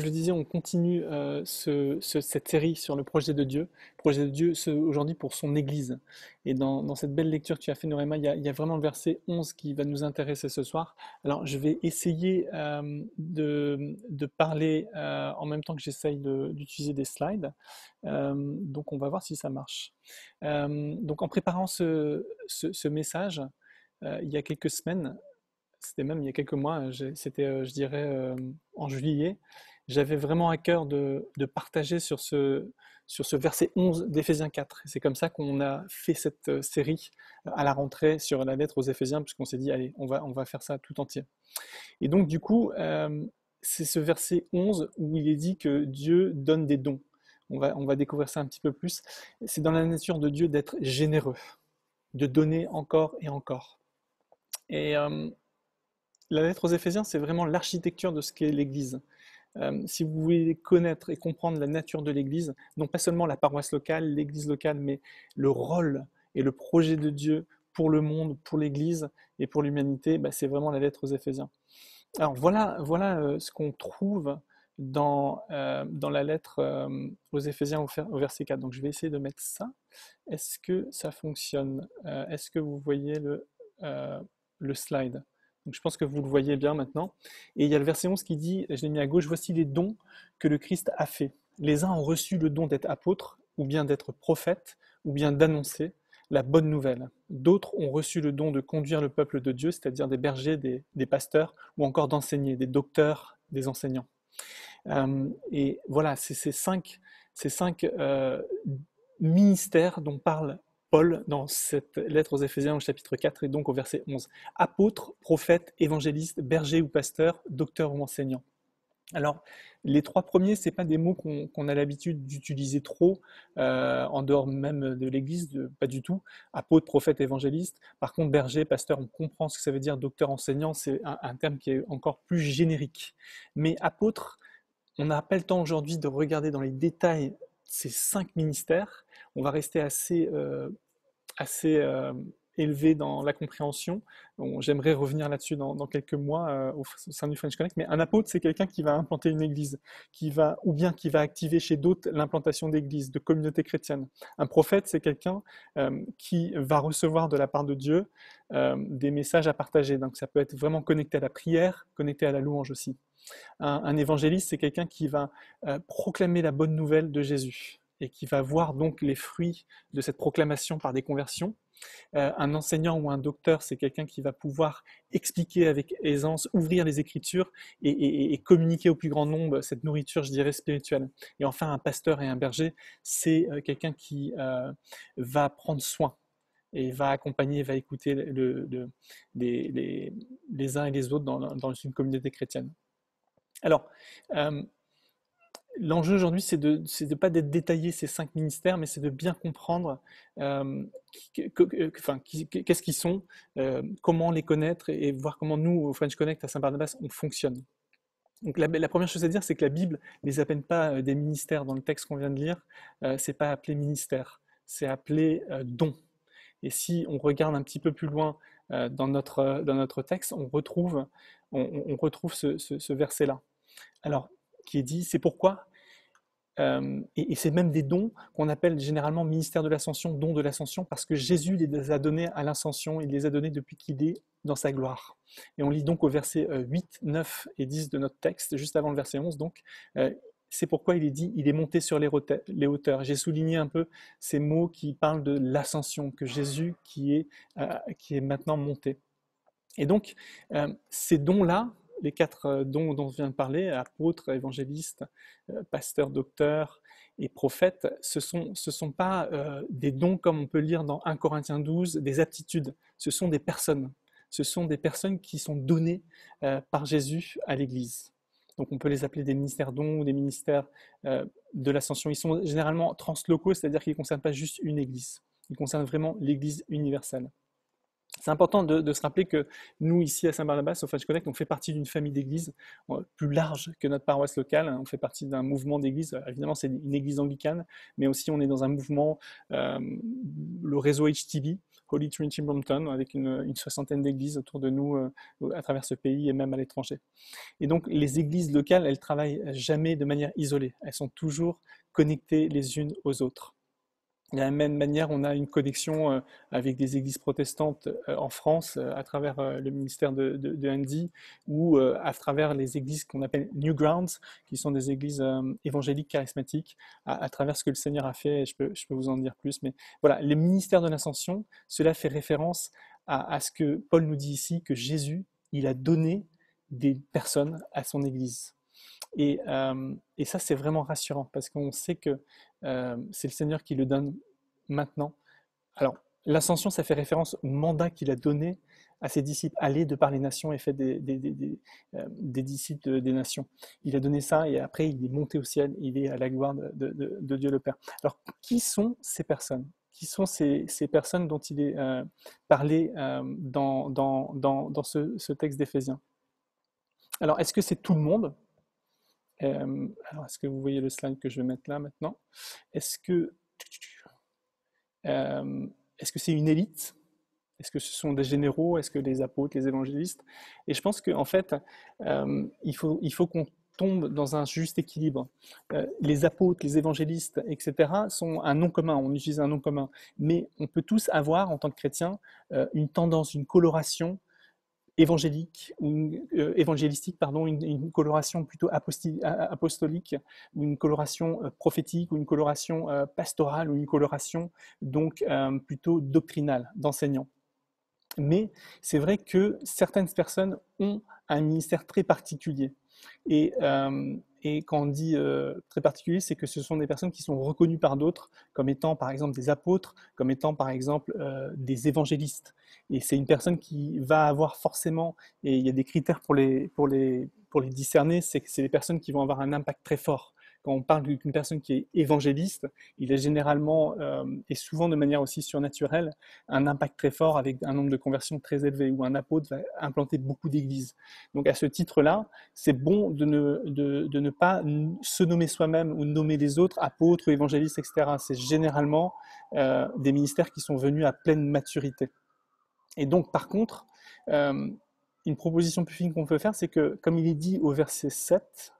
je le disais, on continue euh, cette série sur le projet de Dieu, projet de Dieu aujourd'hui pour son Église. Et dans, cette belle lecture que tu as fait, Norema, il y, a, vraiment le verset 11 qui va nous intéresser ce soir. Alors, je vais essayer euh, de, parler euh, en même temps que j'essaye d'utiliser des slides. donc, on va voir si ça marche. donc, en préparant ce, ce message, il y a quelques semaines, c'était même il y a quelques mois, c'était, je dirais, en juillet, j'avais vraiment à cœur de, partager sur ce, sur ce verset 11 d'Éphésiens 4. C'est comme ça qu'on a fait cette euh, série euh, à la rentrée sur la lettre aux Éphésiens, puisqu'on s'est dit, allez, on va, on va faire ça tout entier. Et donc, du coup, euh, c'est ce verset 11 où il est dit que Dieu donne des dons. On va, on va découvrir ça un petit peu plus. C'est dans la nature de Dieu d'être généreux, de donner encore et encore. Et la lettre aux Éphésiens, c'est vraiment l'architecture de ce qu'est l'Église. Euh, si vous voulez connaître et comprendre la nature de l'Église, non pas seulement la paroisse locale, l'Église locale, mais le rôle et le projet de Dieu pour le monde, pour l'Église et pour l'humanité, bah, c'est vraiment la lettre aux Éphésiens. Alors voilà, voilà euh, ce qu'on trouve dans, euh, dans la lettre aux Éphésiens au, verset 4. Donc je vais essayer de mettre ça. Est-ce que ça fonctionne Est-ce que vous voyez le slide je pense que vous le voyez bien maintenant. Et il y a le verset 11 qui dit, je l'ai mis à gauche, voici les dons que le Christ a fait Les uns ont reçu le don d'être apôtres, ou bien d'être prophètes, ou bien d'annoncer la bonne nouvelle. D'autres ont reçu le don de conduire le peuple de Dieu, c'est-à-dire des bergers, des, pasteurs, ou encore d'enseigner, des docteurs, des enseignants. Euh, et voilà, c'est ces cinq, ces cinq euh, ministères dont parle Paul dans cette lettre aux Éphésiens au chapitre 4 et donc au verset 11. Apôtre, prophète, évangéliste, berger ou pasteur, docteur ou enseignant. Alors, les trois premiers, ce pas des mots qu'on a l'habitude d'utiliser trop, euh, en dehors même de l'Église, pas du tout. Apôtre, prophète, évangéliste. Par contre, berger, pasteur, on comprend ce que ça veut dire. Docteur, enseignant, c'est un, terme qui est encore plus générique. Mais apôtre, on n'a pas le temps aujourd'hui de regarder dans les détails ces cinq ministères. On va rester assez euh, assez euh, élevé dans la compréhension. J'aimerais revenir là-dessus dans, quelques mois euh, au, sein du French Connect. Mais un apôtre, c'est quelqu'un qui va implanter une église, qui va, ou bien qui va activer chez d'autres l'implantation d'églises, de communautés chrétiennes. Un prophète, c'est quelqu'un euh, qui va recevoir de la part de Dieu des messages à partager. Donc ça peut être vraiment connecté à la prière, connecté à la louange aussi. un évangéliste, c'est quelqu'un qui va proclamer la bonne nouvelle de Jésus et qui va voir donc les fruits de cette proclamation par des conversions. Euh, un enseignant ou un docteur, c'est quelqu'un qui va pouvoir expliquer avec aisance, ouvrir les Écritures et, communiquer au plus grand nombre cette nourriture, je dirais, spirituelle. Et enfin, un pasteur et un berger, c'est euh, quelqu'un qui euh, va prendre soin et va accompagner, va écouter les, uns et les autres dans, une communauté chrétienne. Alors, L'enjeu aujourd'hui, c'est de, pas d'être détaillé ces cinq ministères, mais c'est de bien comprendre euh, qu'est-ce qu'ils sont, euh, comment les connaître et, voir comment nous, au French Connect à Saint-Barnabas, on fonctionne. Donc la, première chose à dire, c'est que la Bible ne les appelle pas euh, des ministères dans le texte qu'on vient de lire. ce c'est pas appelé ministère, c'est appelé don. Et si on regarde un petit peu plus loin dans, notre, dans notre texte, on retrouve, on, retrouve ce, ce, ce verset-là. Alors, qui est dit c'est pourquoi et, c'est même des dons qu'on appelle généralement ministère de l'ascension, dons de l'ascension, parce que Jésus les a donnés à l'ascension, il les a donnés depuis qu'il est dans sa gloire. Et on lit donc au verset 8, 9 et 10 de notre texte, juste avant le verset 11, donc, c'est pourquoi il est dit, il est monté sur les, hauteurs. J'ai souligné un peu ces mots qui parlent de l'ascension, que Jésus qui est, euh, qui est maintenant monté. Et donc, ces dons-là, les quatre euh, dons dont je viens de parler, apôtres, évangélistes, euh, pasteurs, docteurs et prophètes, ce ne sont, pas euh, des dons comme on peut lire dans 1 Corinthiens 12, des aptitudes, ce sont des personnes. Ce sont des personnes qui sont données par Jésus à l'Église. Donc on peut les appeler des ministères dons ou des ministères de l'ascension. Ils sont généralement translocaux, c'est-à-dire qu'ils ne concernent pas juste une Église, ils concernent vraiment l'Église universelle. C'est important de, se rappeler que nous, ici à Saint-Barnabas, au Fage Connect, on fait partie d'une famille d'églises euh, plus large que notre paroisse locale. On fait partie d'un mouvement d'églises. Euh, évidemment, c'est une église anglicane, mais aussi on est dans un mouvement, euh, le réseau HTB, Holy Trinity Brompton, avec une, soixantaine d'églises autour de nous, à travers ce pays et même à l'étranger. Et donc, les églises locales, elles travaillent jamais de manière isolée. Elles sont toujours connectées les unes aux autres. De la même manière, on a une connexion euh, avec des églises protestantes euh, en France euh, à travers le ministère de, de, Andy ou à travers les églises qu'on appelle New Grounds, qui sont des églises évangéliques charismatiques, à, travers ce que le Seigneur a fait. je, peux, je peux vous en dire plus. Mais voilà, les ministères de l'Ascension, cela fait référence à, ce que Paul nous dit ici, que Jésus, il a donné des personnes à son église. et, ça, c'est vraiment rassurant parce qu'on sait que euh, c'est le Seigneur qui le donne maintenant. Alors, l'ascension, ça fait référence au mandat qu'il a donné à ses disciples, allez de par les nations et fait euh, des, disciples des nations. Il a donné ça et après il est monté au ciel, il est à la gloire de, Dieu le Père. Alors qui sont ces personnes Qui sont ces, personnes dont il est euh, parlé dans, ce, ce texte d'Éphésiens Alors est-ce que c'est tout le monde euh, alors, est-ce que vous voyez le slide que je vais mettre là maintenant Est-ce que euh, est-ce que c'est une élite Est-ce que ce sont des généraux Est-ce que les apôtres, les évangélistes Et je pense qu'en fait, euh, il faut, il faut qu'on tombe dans un juste équilibre. les apôtres, les évangélistes, etc., sont un nom commun, on utilise un nom commun. Mais on peut tous avoir, en tant que chrétien une tendance, une coloration évangélique ou euh, évangélistique, pardon, une, coloration plutôt apostolique ou une coloration euh, prophétique ou une coloration euh, pastorale ou une coloration donc plutôt doctrinale d'enseignant. Mais c'est vrai que certaines personnes ont un ministère très particulier et et quand on dit euh, très particulier, c'est que ce sont des personnes qui sont reconnues par d'autres comme étant par exemple des apôtres, comme étant par exemple euh, des évangélistes. Et c'est une personne qui va avoir forcément, et il y a des critères pour les, pour les discerner, c'est que c'est des personnes qui vont avoir un impact très fort quand on parle d'une personne qui est évangéliste, il est généralement, euh, et souvent de manière aussi surnaturelle, un impact très fort avec un nombre de conversions très élevé, ou un apôtre va implanter beaucoup d'églises. Donc à ce titre-là, c'est bon de ne, pas se nommer soi-même ou nommer les autres apôtres ou évangélistes, etc. C'est généralement euh, des ministères qui sont venus à pleine maturité. Et donc par contre, euh, une proposition plus fine qu'on peut faire, c'est que, comme il est dit au verset 7,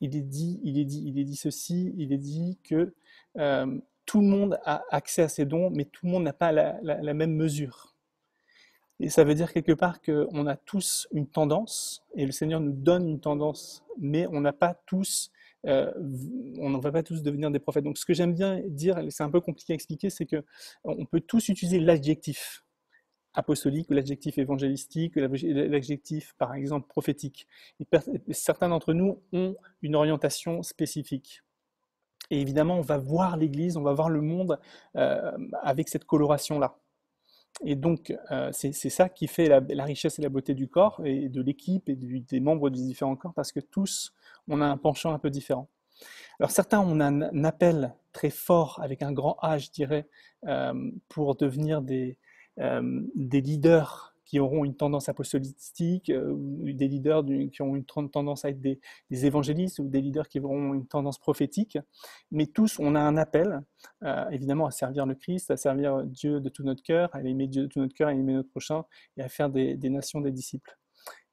il est dit, il est dit, il est dit ceci, il est dit que euh, tout le monde a accès à ces dons, mais tout le monde n'a pas la, même mesure. Et ça veut dire quelque part qu'on a tous une tendance, et le Seigneur nous donne une tendance, mais on n'a pas tous, euh, on n'en va pas tous devenir des prophètes. Donc ce que j'aime bien dire, c'est un peu compliqué à expliquer, c'est qu'on peut tous utiliser l'adjectif apostolique l'adjectif évangélistique l'adjectif, par exemple, prophétique. certains d'entre nous ont une orientation spécifique. Et évidemment, on va voir l'Église, on va voir le monde euh, avec cette coloration-là. Et donc, euh, c'est ça qui fait la, richesse et la beauté du corps et de l'équipe et des membres des différents corps, parce que tous, on a un penchant un peu différent. Alors certains ont un, appel très fort, avec un grand A, je dirais, euh, pour devenir des, euh, des leaders qui auront une tendance apostolistique, euh, des leaders qui ont une tendance à être des, évangélistes ou des leaders qui auront une tendance prophétique. Mais tous, on a un appel, euh, évidemment, à servir le Christ, à servir Dieu de tout notre cœur, à aimer Dieu de tout notre cœur, à aimer notre prochain et à faire des, nations des disciples.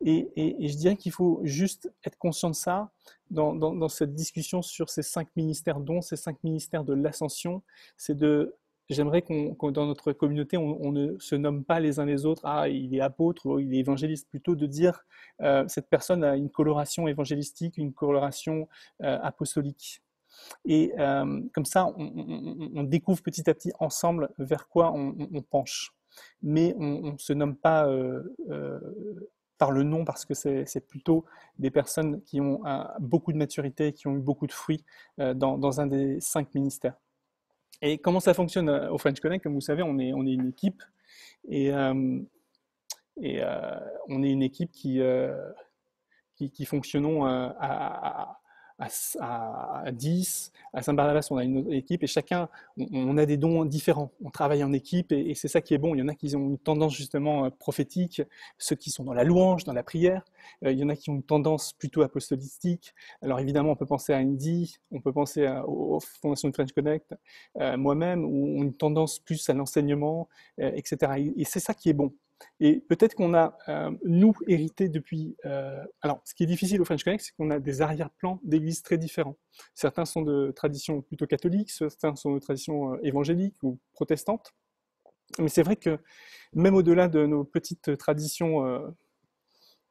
Et, je dirais qu'il faut juste être conscient de ça dans, dans cette discussion sur ces cinq ministères, dont ces cinq ministères de l'ascension, c'est de j'aimerais qu'on, dans notre communauté, on, ne se nomme pas les uns les autres, ah, il est apôtre ou il est évangéliste, plutôt de dire, euh, cette personne a une coloration évangélistique, une coloration euh, apostolique. Et euh, comme ça, on, découvre petit à petit ensemble vers quoi on, penche. Mais on ne se nomme pas par le nom parce que c'est plutôt des personnes qui ont beaucoup de maturité, qui ont eu beaucoup de fruits dans un des cinq ministères. Et comment ça fonctionne euh, au French Connect Comme vous savez, on est, on est une équipe et, euh, et euh, on est une équipe qui, qui, fonctionnons à, à, à 10, à Saint-Barnabas, on a une équipe, et chacun, on, a des dons différents. On travaille en équipe, et, c'est ça qui est bon. Il y en a qui ont une tendance justement euh, prophétique, ceux qui sont dans la louange, dans la prière. Euh, il y en a qui ont une tendance plutôt apostolistique. Alors évidemment, on peut penser à Indy, on peut penser aux, fondations de French Connect, euh, moi-même, ou une tendance plus à l'enseignement, etc. et c'est ça qui est bon. Et peut-être qu'on a, euh, nous, hérité depuis... Euh, alors, ce qui est difficile au French Connect, c'est qu'on a des arrière-plans d'églises très différents. Certains sont de tradition plutôt catholique, certains sont de tradition euh, évangélique ou protestante. Mais c'est vrai que même au-delà de nos petites traditions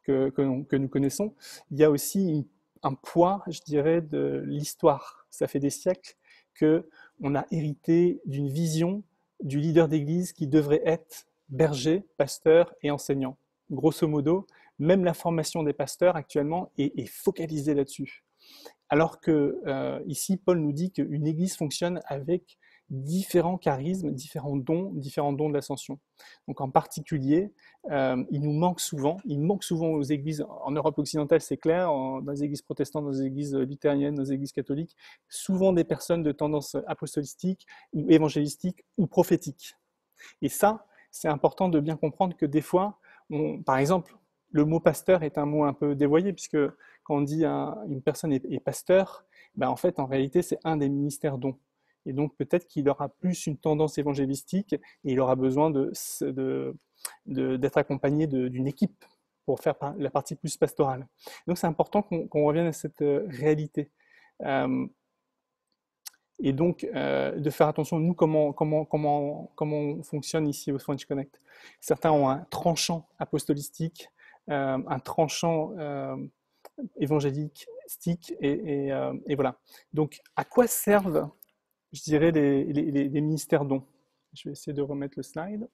que, nous connaissons, il y a aussi un poids, je dirais, de l'histoire. Ça fait des siècles qu'on a hérité d'une vision du leader d'église qui devrait être Berger, pasteurs et enseignants. Grosso modo, même la formation des pasteurs actuellement est, focalisée là-dessus. Alors que euh, ici, Paul nous dit qu'une église fonctionne avec différents charismes, différents dons, différents dons de l'ascension. Donc en particulier, euh, il nous manque souvent, il manque souvent aux églises, en Europe occidentale c'est clair, dans les églises protestantes, dans les églises luthériennes, dans les églises catholiques, souvent des personnes de tendance apostolistique ou évangélistique ou prophétique. Et ça, c'est important de bien comprendre que des fois, on, par exemple, le mot pasteur est un mot un peu dévoyé, puisque quand on dit une personne est, pasteur, ben en fait, en réalité, c'est un des ministères dons. Et donc, peut-être qu'il aura plus une tendance évangélistique et il aura besoin d'être de, de, accompagné d'une équipe pour faire la partie plus pastorale. Donc, c'est important qu'on revienne à cette euh, réalité. Euh, et donc, euh, de faire attention, nous, comment, comment, comment, comment on fonctionne ici au French Connect. Certains ont un tranchant apostolistique, euh, un tranchant euh, évangélique, euh, et, voilà. Donc, à quoi servent, je dirais, les, les ministères dons Je vais essayer de remettre le slide.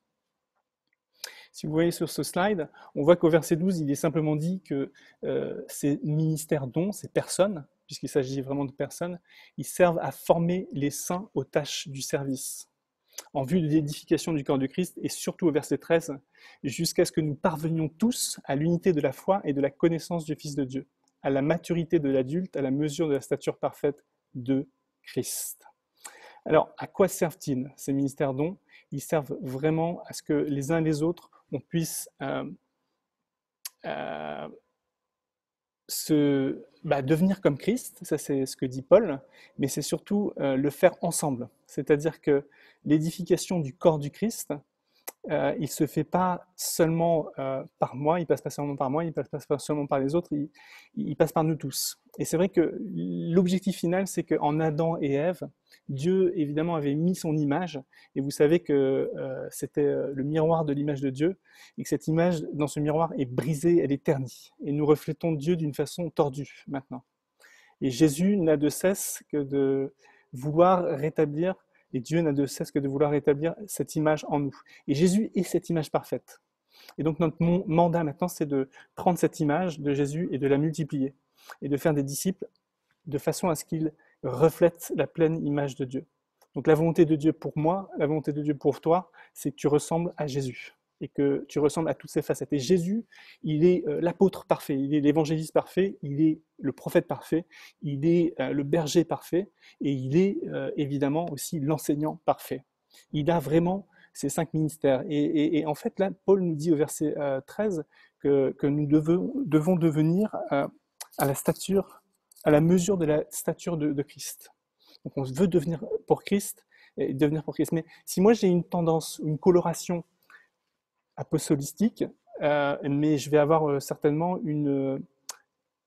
Si vous voyez sur ce slide, on voit qu'au verset 12, il est simplement dit que ces ministères dons, ces personnes, puisqu'il s'agit vraiment de personnes, ils servent à former les saints aux tâches du service, en vue de l'édification du corps du Christ, et surtout au verset 13, jusqu'à ce que nous parvenions tous à l'unité de la foi et de la connaissance du Fils de Dieu, à la maturité de l'adulte, à la mesure de la stature parfaite de Christ. Alors, à quoi servent-ils ces ministères dons Ils servent vraiment à ce que les uns et les autres, on puisse euh, euh, se, bah, devenir comme Christ, ça c'est ce que dit Paul, mais c'est surtout euh, le faire ensemble. C'est-à-dire que l'édification du corps du Christ, euh, il ne se fait pas seulement euh, par moi, il passe pas seulement par moi, il passe pas seulement par les autres, il passe par nous tous. Et c'est vrai que l'objectif final, c'est qu'en Adam et Ève, Dieu évidemment avait mis son image, et vous savez que euh, c'était euh, le miroir de l'image de Dieu, et que cette image dans ce miroir est brisée, elle est ternie, et nous reflétons Dieu d'une façon tordue maintenant. Et Jésus n'a de cesse que de vouloir rétablir, et Dieu n'a de cesse que de vouloir rétablir cette image en nous. Et Jésus est cette image parfaite. Et donc notre mandat maintenant, c'est de prendre cette image de Jésus et de la multiplier et de faire des disciples de façon à ce qu'ils reflètent la pleine image de Dieu. Donc la volonté de Dieu pour moi, la volonté de Dieu pour toi, c'est que tu ressembles à Jésus et que tu ressembles à toutes ses facettes. Et Jésus, il est euh, l'apôtre parfait, il est l'évangéliste parfait, il est le prophète parfait, il est euh, le berger parfait, et il est euh, évidemment aussi l'enseignant parfait. Il a vraiment ces cinq ministères. Et, en fait, là, Paul nous dit au verset 13 que, nous devons, devons devenir à la stature, à la mesure de la stature de, Christ. Donc on veut devenir pour Christ et devenir pour Christ. Mais si moi j'ai une tendance, une coloration apostolistique, euh, mais je vais avoir euh, certainement une, euh,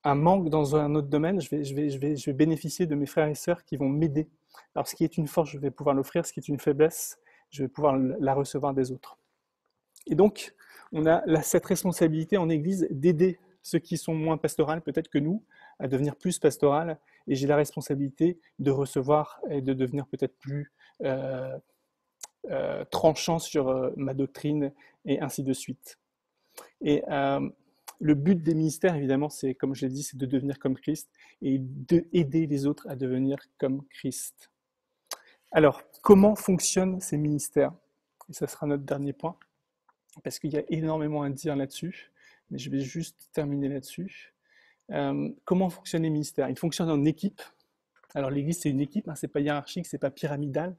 un manque dans un autre domaine, je vais, je, vais, je, vais, je vais bénéficier de mes frères et sœurs qui vont m'aider. Alors ce qui est une force, je vais pouvoir l'offrir, ce qui est une faiblesse, je vais pouvoir la recevoir des autres. Et donc, on a cette responsabilité en Église d'aider ceux qui sont moins pastorales peut-être que nous à devenir plus pastorales. Et j'ai la responsabilité de recevoir et de devenir peut-être plus euh, euh, tranchant sur euh, ma doctrine et ainsi de suite. Et le but des ministères, évidemment, c'est, comme je l'ai dit, c'est de devenir comme Christ et d'aider les autres à devenir comme Christ. Alors, comment fonctionnent ces ministères Et ça sera notre dernier point, parce qu'il y a énormément à dire là-dessus mais je vais juste terminer là-dessus. Euh, comment fonctionnent les ministères Ils fonctionnent en équipe. Alors l'Église, c'est une équipe, hein, ce n'est pas hiérarchique, ce n'est pas pyramidal,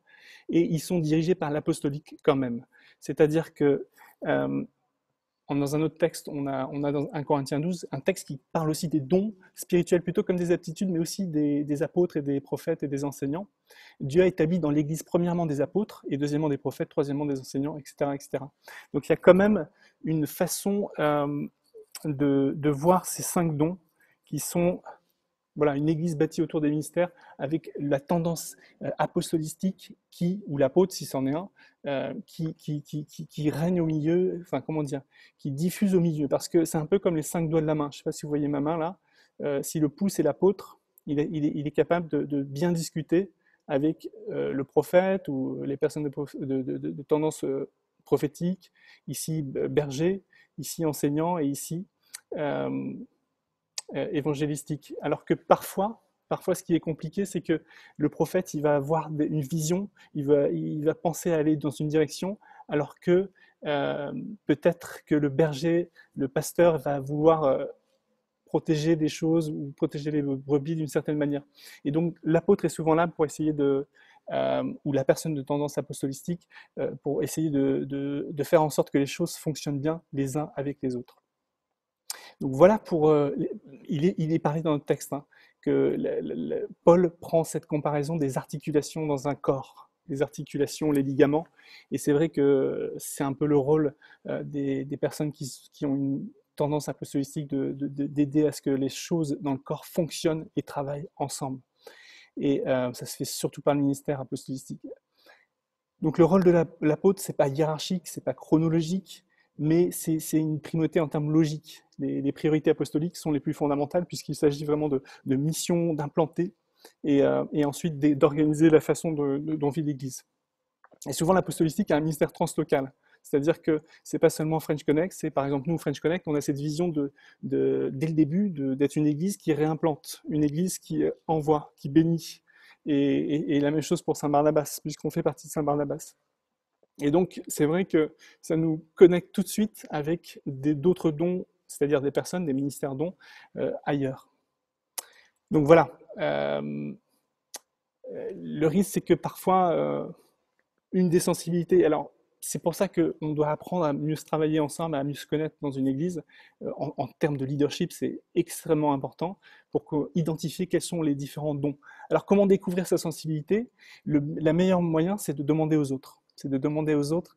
et ils sont dirigés par l'apostolique quand même. C'est-à-dire que euh, dans un autre texte, on a, on a dans 1 Corinthiens 12 un texte qui parle aussi des dons spirituels plutôt comme des aptitudes, mais aussi des, apôtres et des prophètes et des enseignants. Dieu a établi dans l'Église premièrement des apôtres et deuxièmement des prophètes, troisièmement des enseignants, etc. etc. Donc il y a quand même une façon euh, de, de, voir ces cinq dons qui sont voilà, une église bâtie autour des ministères avec la tendance euh, apostolistique qui, ou l'apôtre si c'en est un, euh, qui, règne au milieu, enfin comment dire, qui diffuse au milieu. Parce que c'est un peu comme les cinq doigts de la main. Je ne sais pas si vous voyez ma main là. Euh, si le pouce est l'apôtre, il, est capable de, bien discuter avec le prophète ou les personnes de tendance prophétique, ici berger, ici enseignant et ici euh, évangélistique. Alors que parfois, parfois, ce qui est compliqué, c'est que le prophète, il va avoir une vision, il va, il va penser à aller dans une direction, alors que euh, peut-être que le berger, le pasteur, va vouloir euh, protéger des choses ou protéger les brebis d'une certaine manière. Et donc, l'apôtre est souvent là pour essayer de, ou la personne de tendance apostolistique pour essayer de, faire en sorte que les choses fonctionnent bien les uns avec les autres. Donc voilà pour... Euh, il, est, parlé dans le texte hein, que Paul prend cette comparaison des articulations dans un corps, les articulations, les ligaments, et c'est vrai que c'est un peu le rôle euh, des, personnes qui, ont une tendance un peu solistique d'aider à ce que les choses dans le corps fonctionnent et travaillent ensemble. Et euh, ça se fait surtout par le ministère apostolistique. Donc le rôle de l'apôtre, ce n'est pas hiérarchique, ce n'est pas chronologique, mais c'est une primauté en termes logiques les, priorités apostoliques sont les plus fondamentales puisqu'il s'agit vraiment de, mission, d'implanter et, euh, ensuite d'organiser la façon de, dont vit l'Église. Et souvent, l'apostolistique a un ministère translocal. C'est-à-dire que c'est pas seulement French Connect, c'est par exemple nous, French Connect, on a cette vision de, dès le début d'être une église qui réimplante, une église qui euh, envoie, qui bénit. Et, et la même chose pour Saint-Barnabas, puisqu'on fait partie de Saint-Barnabas. Et donc, c'est vrai que ça nous connecte tout de suite avec d'autres dons c'est-à-dire des personnes des ministères dons euh, ailleurs. Donc voilà, euh, le risque c'est que parfois euh, une des sensibilités, alors c'est pour ça qu'on doit apprendre à mieux se travailler ensemble, à mieux se connaître dans une église. En, termes de leadership, c'est extrêmement important pour identifier quels sont les différents dons. Alors comment découvrir sa sensibilité Le la meilleur moyen, c'est de demander aux autres. C'est de demander aux autres,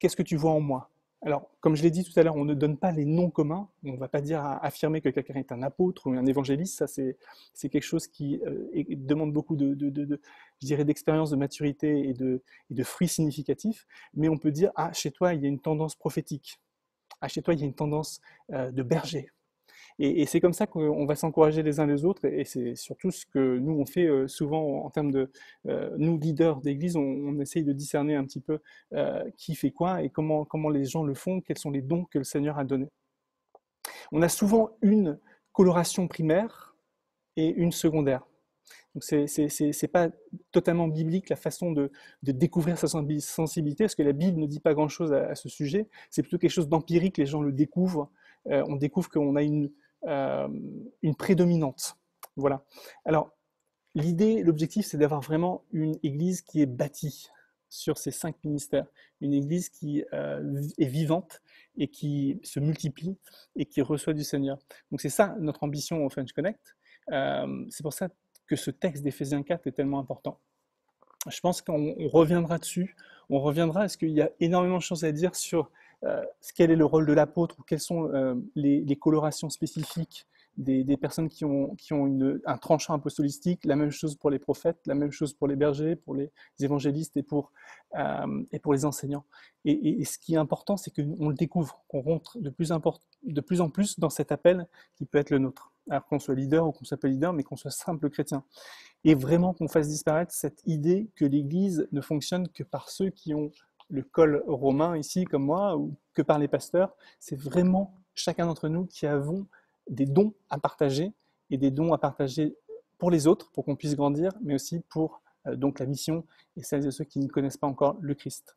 qu'est-ce que tu vois en moi alors, comme je l'ai dit tout à l'heure, on ne donne pas les noms communs. On ne va pas dire affirmer que quelqu'un est un apôtre ou un évangéliste. Ça, c'est, quelque chose qui euh, demande beaucoup de, d'expérience, de maturité et de, fruits significatifs. Mais on peut dire, ah, chez toi, il y a une tendance prophétique. Ah, chez toi, il y a une tendance euh, de berger. Et, c'est comme ça qu'on va s'encourager les uns les autres. Et, c'est surtout ce que nous, on fait euh, souvent en termes de, euh, nous, leaders d'église, on, essaye de discerner un petit peu euh, qui fait quoi et comment, comment les gens le font, quels sont les dons que le Seigneur a donnés. On a souvent une coloration primaire et une secondaire. Donc c'est pas totalement biblique la façon de, de, découvrir sa sensibilité, parce que la Bible ne dit pas grand-chose à, ce sujet. C'est plutôt quelque chose d'empirique, les gens le découvrent. on découvre qu'on a une, euh, une prédominante. Voilà. Alors, l'idée, l'objectif, c'est d'avoir vraiment une Église qui est bâtie sur ces cinq ministères, une Église qui euh, est vivante et qui se multiplie et qui reçoit du Seigneur. Donc c'est ça notre ambition au French Connect. Euh, c'est pour ça que ce texte d'Éphésiens 4 est tellement important. Je pense qu'on reviendra dessus, on reviendra parce qu'il y a énormément de choses à dire sur euh, quel est le rôle de l'apôtre ou quelles sont euh, les, colorations spécifiques des, personnes qui ont, un tranchant apostolistique, la même chose pour les prophètes, la même chose pour les bergers, pour les évangélistes et pour, euh, et pour les enseignants. Et, ce qui est important, c'est qu'on le découvre, qu'on rentre de plus, en plus dans cet appel qui peut être le nôtre. Alors qu'on soit leader ou qu'on soit pas leader, mais qu'on soit simple chrétien. Et vraiment qu'on fasse disparaître cette idée que l'Église ne fonctionne que par ceux qui ont le col romain ici, comme moi, ou que par les pasteurs. C'est vraiment chacun d'entre nous qui avons des dons à partager et des dons à partager pour les autres, pour qu'on puisse grandir, mais aussi pour euh, donc la mission et celles de ceux qui ne connaissent pas encore le Christ.